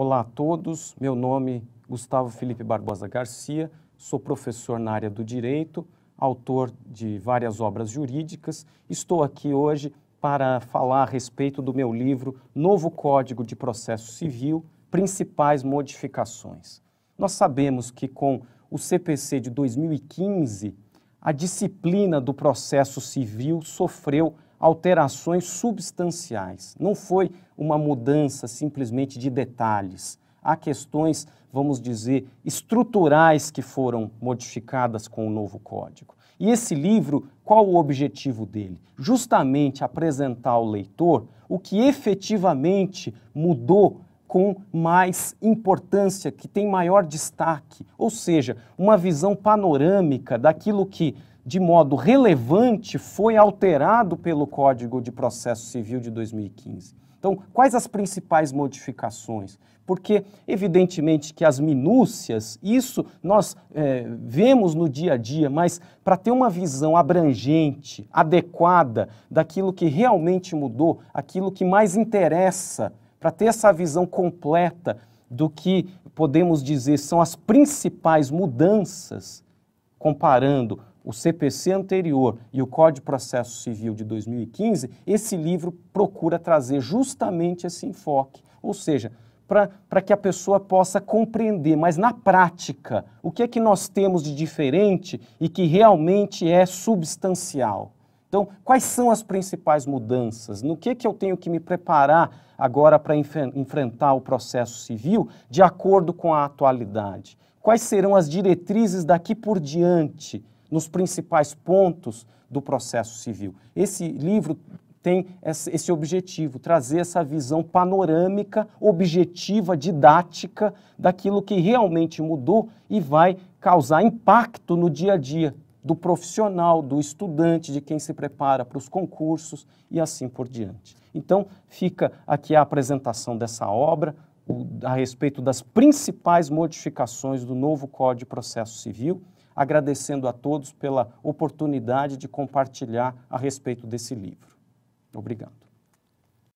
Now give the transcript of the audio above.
Olá a todos, meu nome é Gustavo Felipe Barbosa Garcia, sou professor na área do direito, autor de várias obras jurídicas. Estou aqui hoje para falar a respeito do meu livro Novo Código de Processo Civil Principais Modificações. Nós sabemos que com o CPC de 2015, a disciplina do processo civil sofreu alterações substanciais. Não foi uma mudança simplesmente de detalhes. Há questões, vamos dizer, estruturais que foram modificadas com o novo código. E esse livro, qual o objetivo dele? Justamente apresentar ao leitor o que efetivamente mudou com mais importância, que tem maior destaque, ou seja, uma visão panorâmica daquilo que de modo relevante foi alterado pelo Código de Processo Civil de 2015. Então, quais as principais modificações? Porque, evidentemente, que as minúcias, isso nós é, vemos no dia a dia, mas para ter uma visão abrangente, adequada daquilo que realmente mudou, aquilo que mais interessa, para ter essa visão completa do que podemos dizer são as principais mudanças, comparando o CPC anterior e o Código de Processo Civil de 2015, esse livro procura trazer justamente esse enfoque, ou seja, para que a pessoa possa compreender, mas na prática, o que é que nós temos de diferente e que realmente é substancial. Então, quais são as principais mudanças? No que, é que eu tenho que me preparar agora para enf enfrentar o processo civil de acordo com a atualidade? Quais serão as diretrizes daqui por diante? nos principais pontos do processo civil. Esse livro tem esse objetivo, trazer essa visão panorâmica, objetiva, didática daquilo que realmente mudou e vai causar impacto no dia a dia do profissional, do estudante, de quem se prepara para os concursos e assim por diante. Então, fica aqui a apresentação dessa obra a respeito das principais modificações do novo Código de Processo Civil agradecendo a todos pela oportunidade de compartilhar a respeito desse livro. Obrigado.